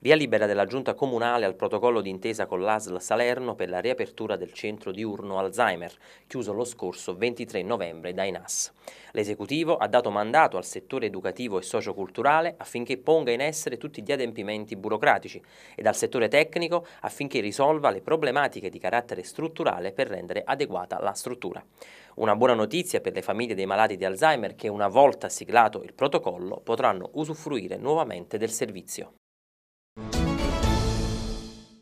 Via libera della Giunta Comunale al protocollo d'intesa con l'ASL Salerno per la riapertura del centro diurno Alzheimer, chiuso lo scorso 23 novembre dai NAS. L'esecutivo ha dato mandato al settore educativo e socioculturale affinché ponga in essere tutti gli adempimenti burocratici e al settore tecnico affinché risolva le problematiche di carattere strutturale per rendere adeguata la struttura. Una buona notizia per le famiglie dei malati di Alzheimer che una volta siglato il protocollo potranno usufruire nuovamente del servizio.